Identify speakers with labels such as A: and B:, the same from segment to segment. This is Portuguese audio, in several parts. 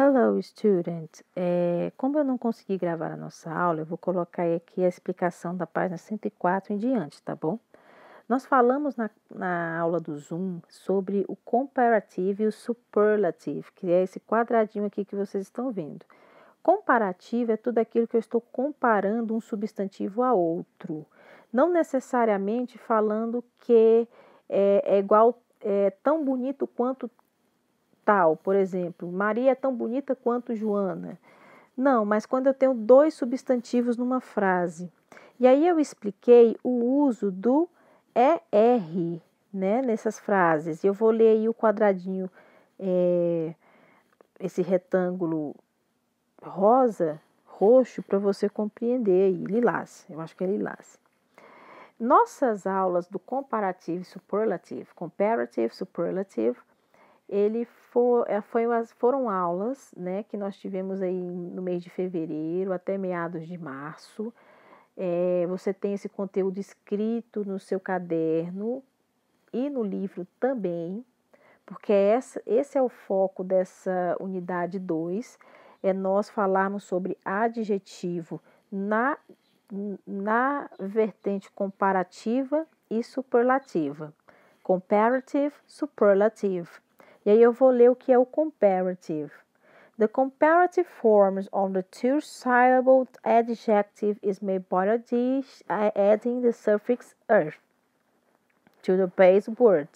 A: Hello, student. É, como eu não consegui gravar a nossa aula, eu vou colocar aqui a explicação da página 104 em diante, tá bom? Nós falamos na, na aula do Zoom sobre o comparativo e o superlativo, que é esse quadradinho aqui que vocês estão vendo. Comparativo é tudo aquilo que eu estou comparando um substantivo a outro, não necessariamente falando que é, é igual, é tão bonito quanto tal, por exemplo, Maria é tão bonita quanto Joana. Não, mas quando eu tenho dois substantivos numa frase. E aí eu expliquei o uso do ER né, nessas frases. Eu vou ler aí o quadradinho, é, esse retângulo rosa, roxo, para você compreender aí, lilás, eu acho que é lilás. Nossas aulas do comparativo e superlativo, comparative, superlative ele for, é, foi, foram aulas né, que nós tivemos aí no mês de fevereiro até meados de março. É, você tem esse conteúdo escrito no seu caderno e no livro também, porque é essa, esse é o foco dessa unidade 2, é nós falarmos sobre adjetivo na, na vertente comparativa e superlativa. Comparative, superlative e aí eu vou ler o que é o comparative. The comparative forms of the two-syllable adjective is made by uh, adding the suffix er to the base word.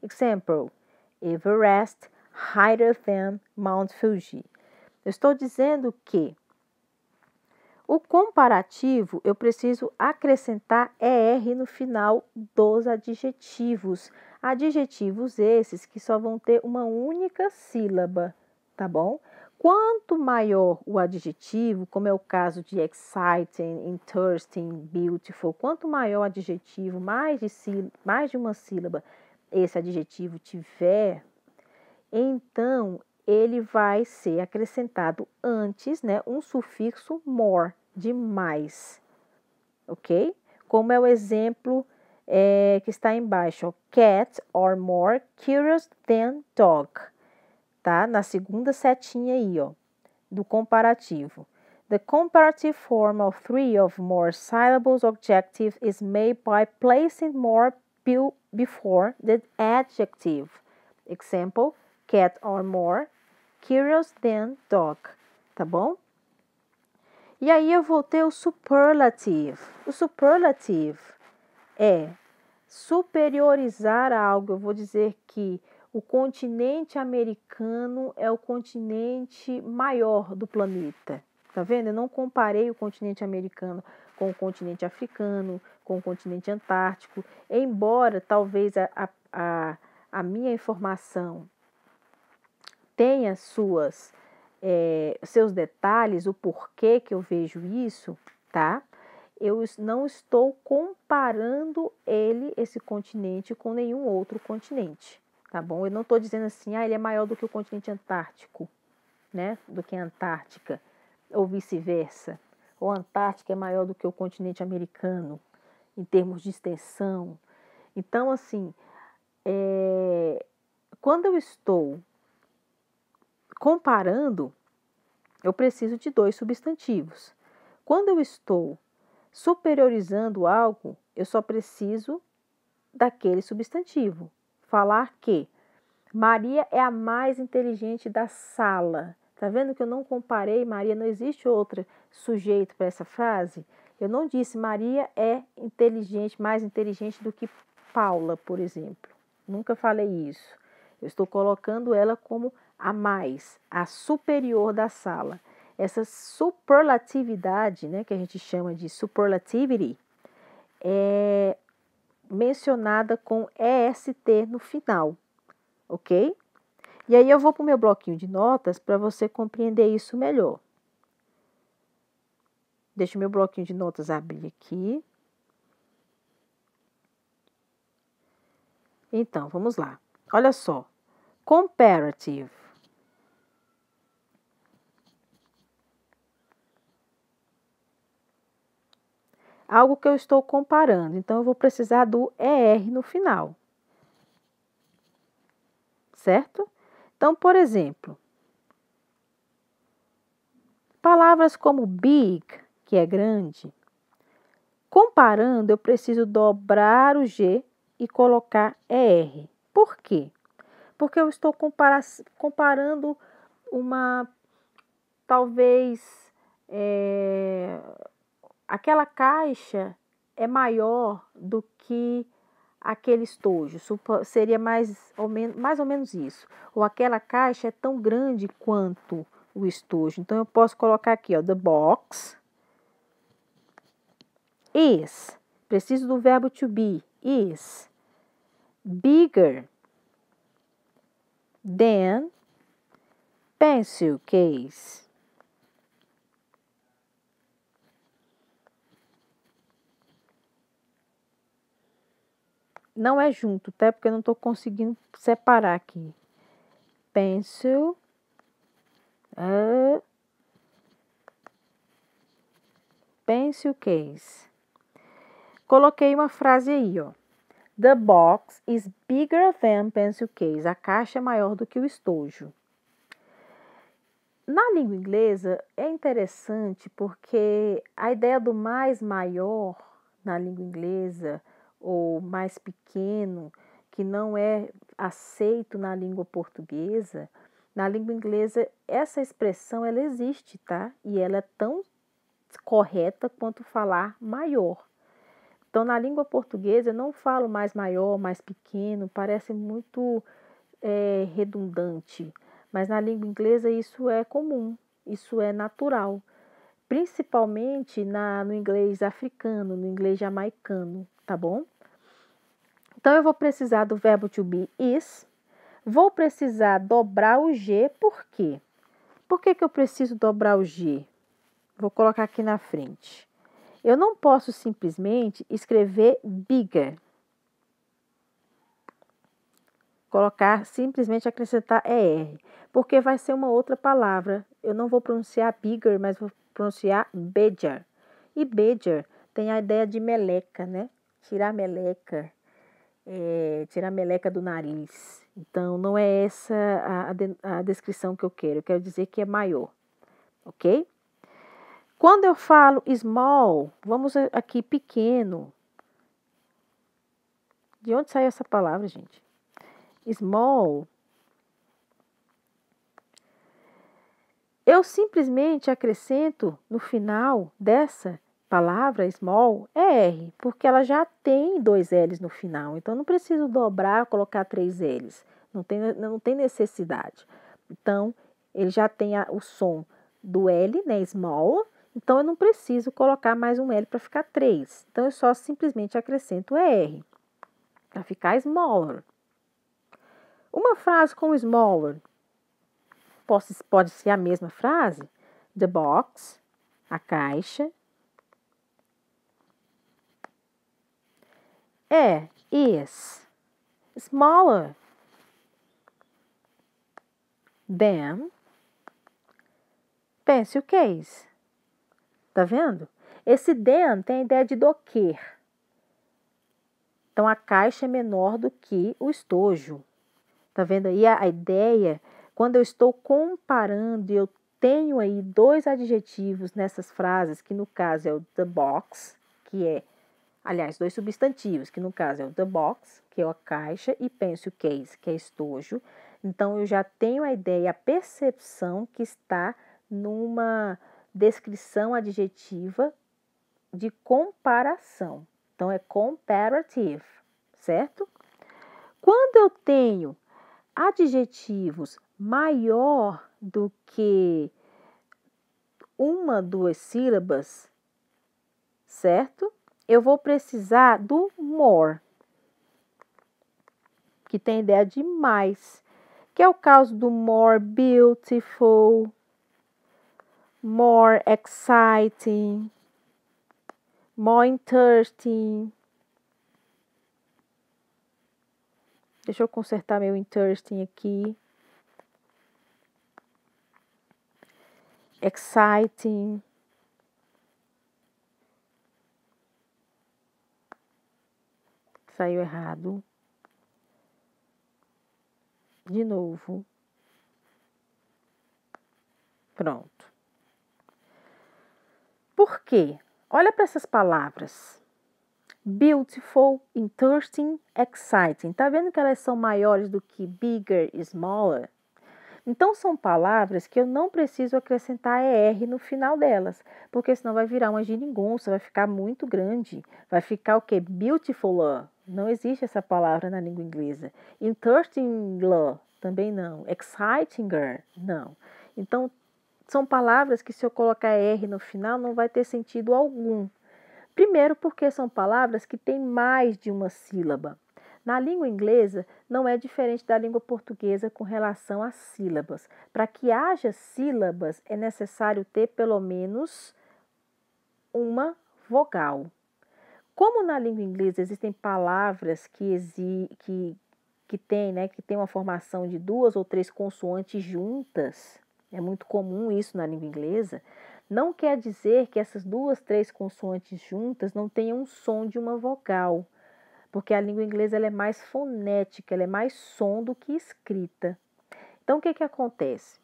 A: Example: Everest higher than Mount Fuji. Eu estou dizendo que o comparativo eu preciso acrescentar ER no final dos adjetivos Adjetivos esses que só vão ter uma única sílaba, tá bom? Quanto maior o adjetivo, como é o caso de exciting, interesting, beautiful, quanto maior o adjetivo, mais de, sílaba, mais de uma sílaba esse adjetivo tiver, então ele vai ser acrescentado antes, né, um sufixo more, de mais, ok? Como é o exemplo é, que está embaixo. cat or are more curious than dog. Tá? Na segunda setinha aí, ó, do comparativo. The comparative form of three of more syllables objective is made by placing more before the adjective. Example, cat are more curious than dog. Tá bom? E aí eu vou ter o superlative. O superlative é superiorizar algo. Eu vou dizer que o continente americano é o continente maior do planeta. Tá vendo? Eu não comparei o continente americano com o continente africano, com o continente antártico, embora talvez a, a, a minha informação tenha suas é, seus detalhes, o porquê que eu vejo isso, tá? eu não estou comparando ele, esse continente, com nenhum outro continente, tá bom? Eu não estou dizendo assim, ah, ele é maior do que o continente antártico, né? Do que a Antártica, ou vice-versa. Ou a Antártica é maior do que o continente americano, em termos de extensão. Então, assim, é... quando eu estou comparando, eu preciso de dois substantivos. Quando eu estou superiorizando algo, eu só preciso daquele substantivo. Falar que Maria é a mais inteligente da sala. Tá vendo que eu não comparei Maria, não existe outro sujeito para essa frase? Eu não disse Maria é inteligente, mais inteligente do que Paula, por exemplo. Nunca falei isso. Eu estou colocando ela como a mais, a superior da sala. Essa superlatividade, né, que a gente chama de superlativity, é mencionada com EST no final, ok? E aí eu vou para o meu bloquinho de notas para você compreender isso melhor. Deixa o meu bloquinho de notas abrir aqui. Então, vamos lá. Olha só. Comparative. algo que eu estou comparando. Então, eu vou precisar do ER no final. Certo? Então, por exemplo, palavras como big, que é grande, comparando, eu preciso dobrar o G e colocar ER. Por quê? Porque eu estou compara comparando uma, talvez, é, aquela caixa é maior do que aquele estojo, seria mais ou, menos, mais ou menos isso. Ou aquela caixa é tão grande quanto o estojo. Então, eu posso colocar aqui, ó, the box is, preciso do verbo to be, is bigger than pencil case. não é junto, até tá? porque eu não estou conseguindo separar aqui. Pencil. Uh, pencil case. Coloquei uma frase aí, ó. The box is bigger than pencil case. A caixa é maior do que o estojo. Na língua inglesa é interessante porque a ideia do mais maior na língua inglesa ou mais pequeno, que não é aceito na língua portuguesa, na língua inglesa essa expressão ela existe, tá? E ela é tão correta quanto falar maior. Então, na língua portuguesa, eu não falo mais maior, mais pequeno, parece muito é, redundante. Mas na língua inglesa, isso é comum, isso é natural. Principalmente na, no inglês africano, no inglês jamaicano, tá bom? Então, eu vou precisar do verbo to be is. Vou precisar dobrar o G, por quê? Por que, que eu preciso dobrar o G? Vou colocar aqui na frente. Eu não posso simplesmente escrever bigger. Colocar, simplesmente acrescentar ER, porque vai ser uma outra palavra. Eu não vou pronunciar bigger, mas vou pronunciar bigger. E bigger tem a ideia de meleca, né? Tirar meleca é, tirar a meleca do nariz. Então, não é essa a, a descrição que eu quero. Eu quero dizer que é maior, ok? Quando eu falo small, vamos aqui pequeno. De onde saiu essa palavra, gente? Small. Eu simplesmente acrescento no final dessa palavra small é R, porque ela já tem dois L's no final. Então, não preciso dobrar, colocar três L's. Não tem, não tem necessidade. Então, ele já tem a, o som do L, né, small. Então, eu não preciso colocar mais um L para ficar três. Então, eu só simplesmente acrescento r para ficar smaller. Uma frase com smaller pode, pode ser a mesma frase. The box, a caixa, é is smaller than Pense o case. Tá vendo? Esse than tem a ideia de do que. Então a caixa é menor do que o estojo. Tá vendo aí a, a ideia? Quando eu estou comparando e eu tenho aí dois adjetivos nessas frases, que no caso é o the box, que é Aliás, dois substantivos, que no caso é o the box, que é a caixa, e pencil case, que é estojo. Então, eu já tenho a ideia, a percepção que está numa descrição adjetiva de comparação. Então, é comparative, certo? Quando eu tenho adjetivos maior do que uma, duas sílabas, certo? eu vou precisar do more, que tem ideia de mais, que é o caso do more beautiful, more exciting, more interesting. Deixa eu consertar meu interesting aqui. Exciting. saiu errado. De novo. Pronto. Por quê? Olha para essas palavras. Beautiful, interesting, exciting. Tá vendo que elas são maiores do que bigger, smaller? Então, são palavras que eu não preciso acrescentar ER no final delas, porque senão vai virar uma geringonça, vai ficar muito grande. Vai ficar o que? Beautiful law. Não existe essa palavra na língua inglesa. Interesting law. Também não. Excitinger. Não. Então, são palavras que se eu colocar R no final não vai ter sentido algum. Primeiro, porque são palavras que têm mais de uma sílaba. Na língua inglesa, não é diferente da língua portuguesa com relação às sílabas. Para que haja sílabas, é necessário ter pelo menos uma vogal. Como na língua inglesa existem palavras que, têm, que, que né, que tem uma formação de duas ou três consoantes juntas, é muito comum isso na língua inglesa, não quer dizer que essas duas, três consoantes juntas não tenham um som de uma vogal porque a língua inglesa ela é mais fonética, ela é mais som do que escrita. Então, o que, que acontece?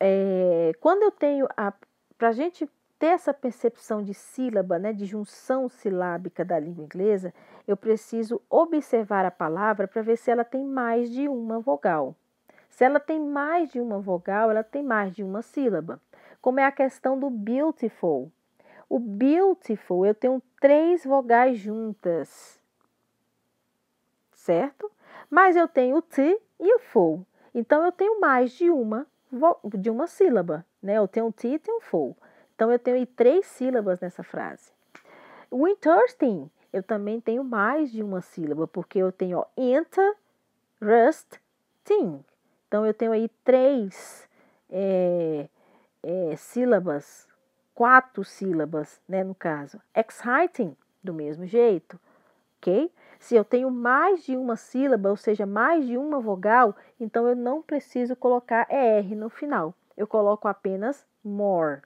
A: É, quando eu tenho a. Para a gente ter essa percepção de sílaba, né, de junção silábica da língua inglesa, eu preciso observar a palavra para ver se ela tem mais de uma vogal. Se ela tem mais de uma vogal, ela tem mais de uma sílaba. Como é a questão do beautiful. O beautiful, eu tenho três vogais juntas, certo? Mas eu tenho o t e o fo. Então eu tenho mais de uma de uma sílaba, né? Eu tenho o t e tenho o Então eu tenho três sílabas nessa frase. O interesting, eu também tenho mais de uma sílaba, porque eu tenho ó, enter, rust, tin, Então eu tenho aí três é, é, sílabas quatro sílabas, né, no caso. Exciting, do mesmo jeito, ok? Se eu tenho mais de uma sílaba, ou seja, mais de uma vogal, então eu não preciso colocar ER no final. Eu coloco apenas more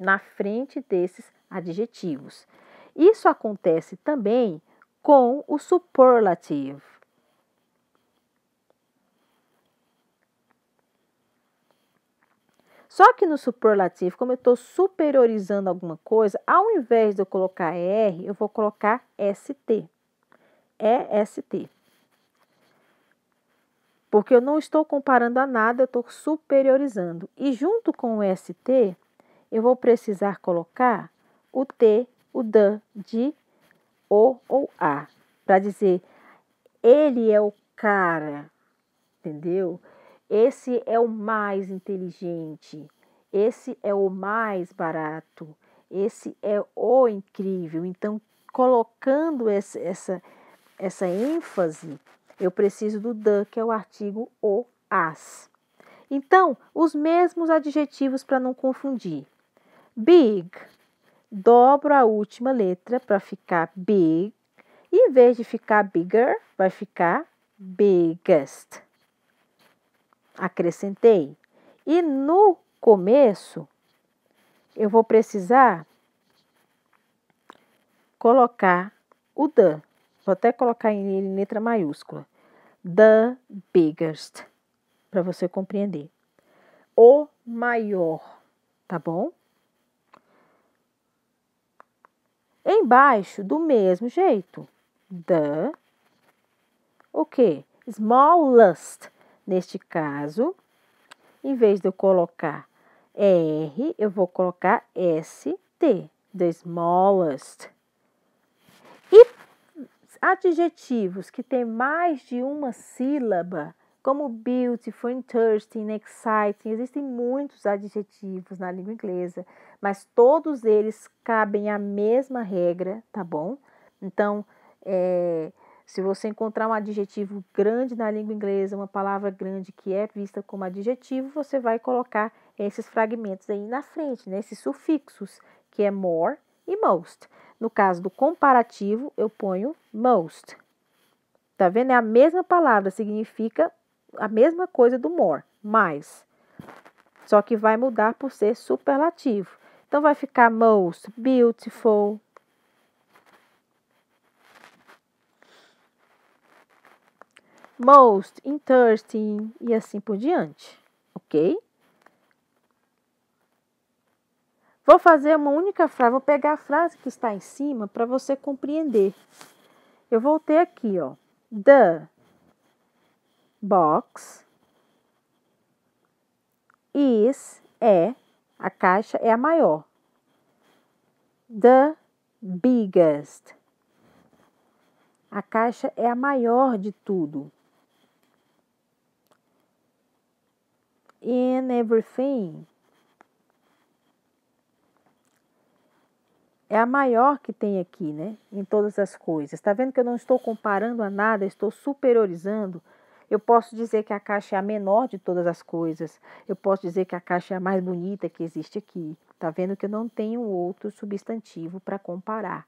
A: na frente desses adjetivos. Isso acontece também com o superlativo. Só que no superlativo, como eu estou superiorizando alguma coisa, ao invés de eu colocar R, eu vou colocar ST. EST. É Porque eu não estou comparando a nada, eu estou superiorizando. E junto com o ST, eu vou precisar colocar o T, o D, de, O ou A. Para dizer, ele é o cara, entendeu? Entendeu? Esse é o mais inteligente, esse é o mais barato, esse é o incrível. Então, colocando essa, essa, essa ênfase, eu preciso do the, que é o artigo o as. Então, os mesmos adjetivos para não confundir. Big, dobro a última letra para ficar big. E em vez de ficar bigger, vai ficar biggest acrescentei. E no começo, eu vou precisar colocar o the. Vou até colocar ele em letra maiúscula. The biggest, para você compreender. O maior, tá bom? Embaixo, do mesmo jeito. The, o que? Smallest Neste caso, em vez de eu colocar R, eu vou colocar ST, the smallest. E adjetivos que têm mais de uma sílaba, como beautiful, interesting, exciting, existem muitos adjetivos na língua inglesa, mas todos eles cabem a mesma regra, tá bom? Então, é, se você encontrar um adjetivo grande na língua inglesa, uma palavra grande que é vista como adjetivo, você vai colocar esses fragmentos aí na frente, né? esses sufixos, que é more e most. No caso do comparativo, eu ponho most. Tá vendo? É a mesma palavra, significa a mesma coisa do more, mais. Só que vai mudar por ser superlativo. Então vai ficar most beautiful, most, interesting e assim por diante, ok? Vou fazer uma única frase, vou pegar a frase que está em cima para você compreender. Eu voltei aqui, ó. The box is é a caixa é a maior. The biggest. A caixa é a maior de tudo. in everything é a maior que tem aqui, né? Em todas as coisas. Está vendo que eu não estou comparando a nada, estou superiorizando. Eu posso dizer que a caixa é a menor de todas as coisas. Eu posso dizer que a caixa é a mais bonita que existe aqui. Está vendo que eu não tenho outro substantivo para comparar.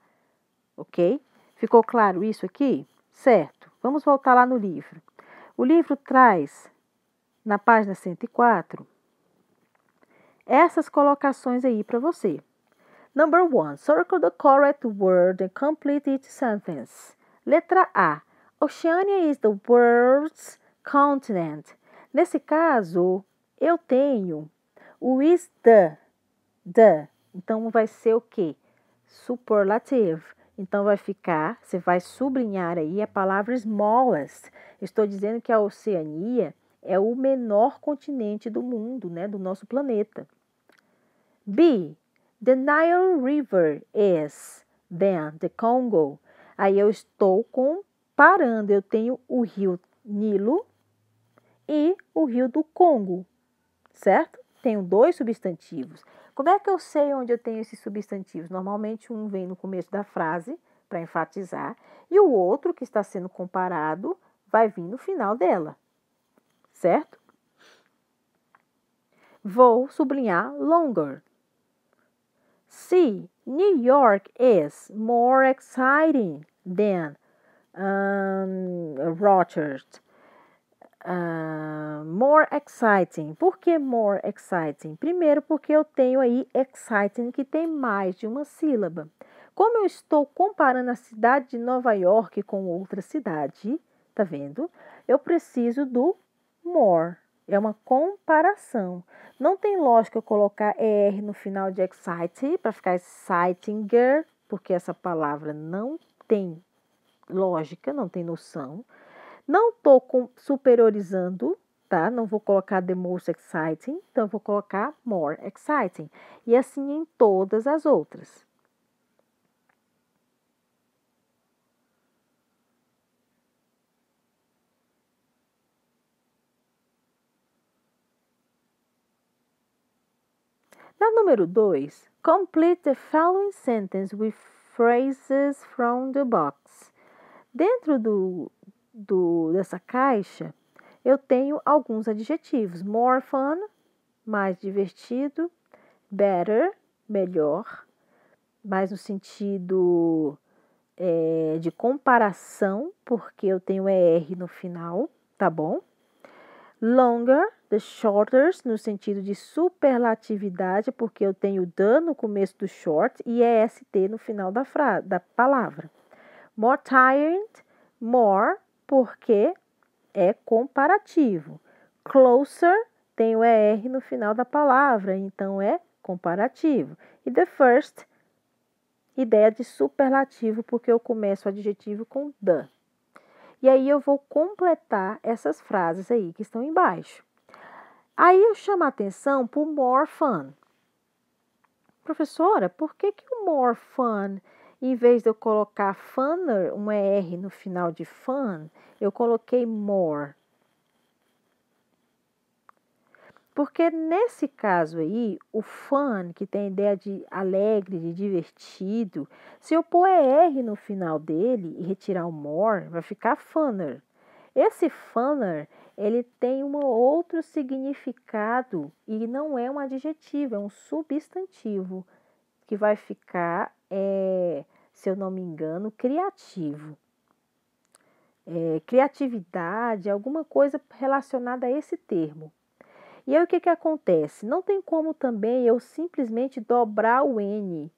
A: Ok? Ficou claro isso aqui? Certo. Vamos voltar lá no livro. O livro traz na página 104, essas colocações aí para você. Number one, circle the correct word and complete each sentence. Letra A. Oceania is the world's continent. Nesse caso, eu tenho o is the, the. Então vai ser o que? Superlative. Então vai ficar, você vai sublinhar aí a palavra smallest. Estou dizendo que a Oceania é o menor continente do mundo, né, do nosso planeta. B. The Nile River is then the Congo. Aí eu estou comparando, eu tenho o rio Nilo e o rio do Congo, certo? Tenho dois substantivos. Como é que eu sei onde eu tenho esses substantivos? Normalmente um vem no começo da frase para enfatizar e o outro que está sendo comparado vai vir no final dela, certo? Vou sublinhar longer. Se New York is more exciting than um, Rogers. Uh, more exciting. Por que more exciting? Primeiro, porque eu tenho aí exciting que tem mais de uma sílaba. Como eu estou comparando a cidade de Nova York com outra cidade, tá vendo? Eu preciso do more. É uma comparação. Não tem lógica colocar ER no final de excite para ficar excitinger, porque essa palavra não tem lógica, não tem noção. Não estou superiorizando, tá? Não vou colocar the most exciting, então vou colocar more exciting. E assim em todas as outras. Na número 2, complete the following sentence with phrases from the box. Dentro do, do, dessa caixa, eu tenho alguns adjetivos: more fun, mais divertido, better, melhor, mais no sentido é, de comparação, porque eu tenho ER no final, tá bom? Longer, the shorter, no sentido de superlatividade, porque eu tenho the no começo do short e est no final da, frase, da palavra. More tired, more, porque é comparativo. Closer, tem o ER no final da palavra, então é comparativo. E the first, ideia de superlativo, porque eu começo o adjetivo com the. E aí eu vou completar essas frases aí que estão embaixo. Aí eu chamo a atenção para o more fun. Professora, por que, que o more fun, em vez de eu colocar funner, um R no final de fun, eu coloquei more? Porque nesse caso aí, o fã, que tem a ideia de alegre, de divertido, se eu pôr ER no final dele e retirar o more, vai ficar funner. Esse funner, ele tem um outro significado e não é um adjetivo, é um substantivo que vai ficar, é, se eu não me engano, criativo. É, criatividade, alguma coisa relacionada a esse termo. E aí o que, que acontece? Não tem como também eu simplesmente dobrar o N,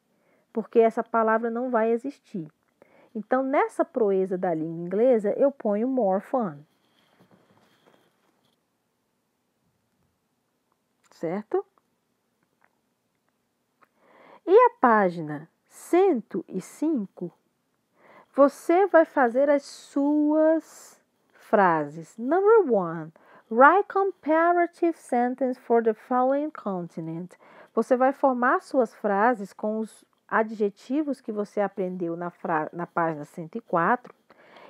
A: porque essa palavra não vai existir. Então, nessa proeza da língua inglesa, eu ponho more fun. Certo? E a página 105, você vai fazer as suas frases. Number one, Write comparative sentence for the following continent. Você vai formar suas frases com os adjetivos que você aprendeu na, na página 104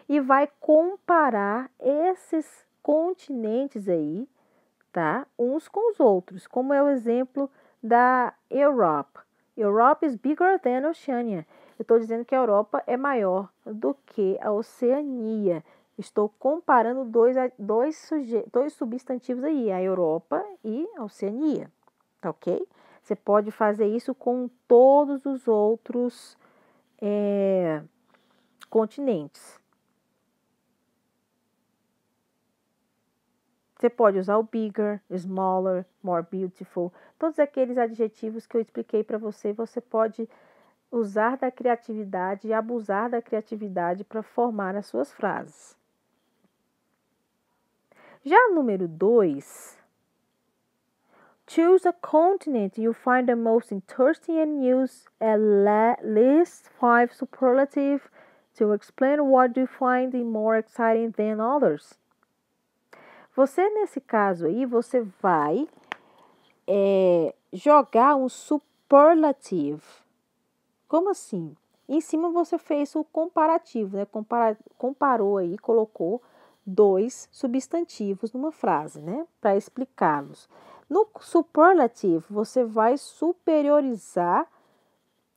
A: e vai comparar esses continentes aí, tá? Uns com os outros, como é o exemplo da Europa. Europe is bigger than Oceania. Eu estou dizendo que a Europa é maior do que a Oceania. Estou comparando dois, dois, dois substantivos aí, a Europa e a Oceania, tá ok? Você pode fazer isso com todos os outros é, continentes. Você pode usar o bigger, smaller, more beautiful, todos aqueles adjetivos que eu expliquei para você, você pode usar da criatividade e abusar da criatividade para formar as suas frases. Já número 2, choose a continent you find the most interesting and use at least five superlatives to explain what you find more exciting than others. Você, nesse caso aí, você vai é, jogar um superlativo. Como assim? Em cima você fez o comparativo, né? Compara comparou aí, colocou dois substantivos numa frase, né? Para explicá-los. No superlativo, você vai superiorizar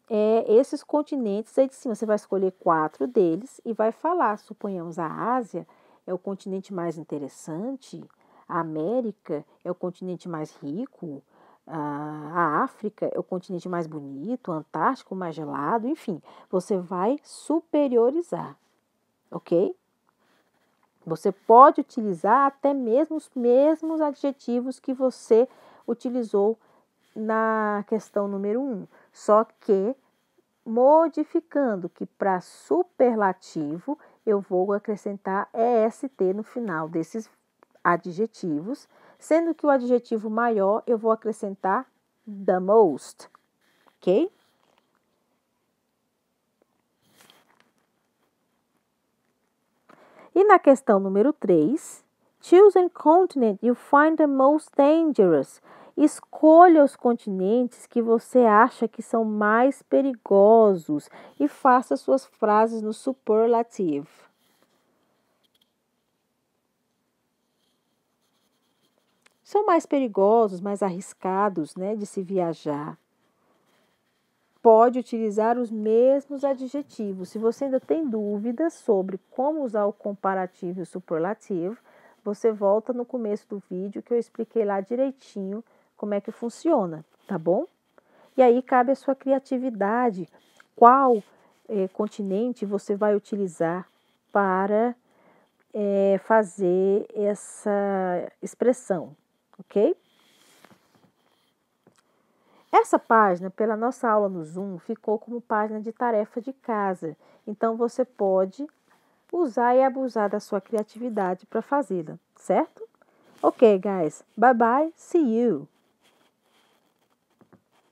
A: é, esses continentes aí de cima. Você vai escolher quatro deles e vai falar. Suponhamos a Ásia é o continente mais interessante, a América é o continente mais rico, a África é o continente mais bonito, o Antártico mais gelado, enfim, você vai superiorizar, ok? Você pode utilizar até mesmo os mesmos adjetivos que você utilizou na questão número 1, um, só que modificando que para superlativo eu vou acrescentar EST no final desses adjetivos, sendo que o adjetivo maior eu vou acrescentar the most, ok? E na questão número 3, choose a continent you find the most dangerous. Escolha os continentes que você acha que são mais perigosos e faça suas frases no superlativo. São mais perigosos, mais arriscados né, de se viajar pode utilizar os mesmos adjetivos. Se você ainda tem dúvidas sobre como usar o comparativo e o superlativo, você volta no começo do vídeo que eu expliquei lá direitinho como é que funciona, tá bom? E aí cabe a sua criatividade. Qual é, continente você vai utilizar para é, fazer essa expressão, ok? Essa página, pela nossa aula no Zoom, ficou como página de tarefa de casa, então você pode usar e abusar da sua criatividade para fazê-la, certo? Ok, guys, bye bye, see you!